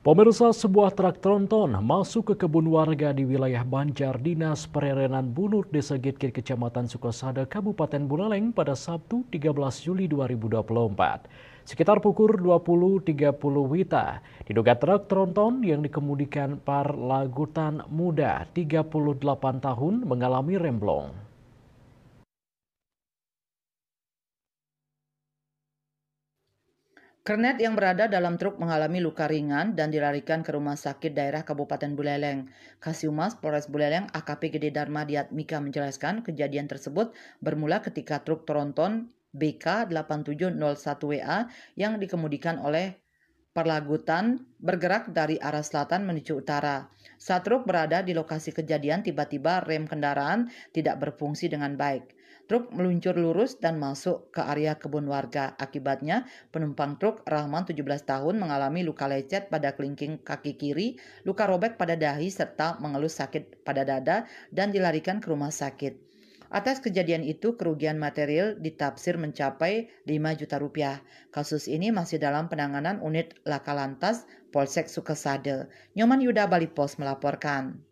Pemirsa sebuah truk tronton masuk ke kebun warga di wilayah Banjar Dinas Pererenan Bunur Desa Gitkir Kecamatan Sukosada Kabupaten Buleleng pada Sabtu 13 Juli 2024. Sekitar pukul 20.30 Wita, diduga truk tronton yang dikemudikan par lagutan Muda 38 tahun mengalami remblong. Kernet yang berada dalam truk mengalami luka ringan dan dilarikan ke rumah sakit daerah Kabupaten Buleleng. Kasiumas Polres Buleleng AKP Gede Dharma Diatmika menjelaskan kejadian tersebut bermula ketika truk Tronton BK 8701WA yang dikemudikan oleh Perlagutan bergerak dari arah selatan menuju utara. Saat truk berada di lokasi kejadian, tiba-tiba rem kendaraan tidak berfungsi dengan baik. Truk meluncur lurus dan masuk ke area kebun warga. Akibatnya, penumpang truk Rahman 17 tahun mengalami luka lecet pada kelingking kaki kiri, luka robek pada dahi serta mengeluh sakit pada dada dan dilarikan ke rumah sakit. Atas kejadian itu, kerugian material ditafsir mencapai 5 juta rupiah. Kasus ini masih dalam penanganan unit Laka Lantas, Polsek Sukesade. Nyoman Yuda Bali Balipos melaporkan.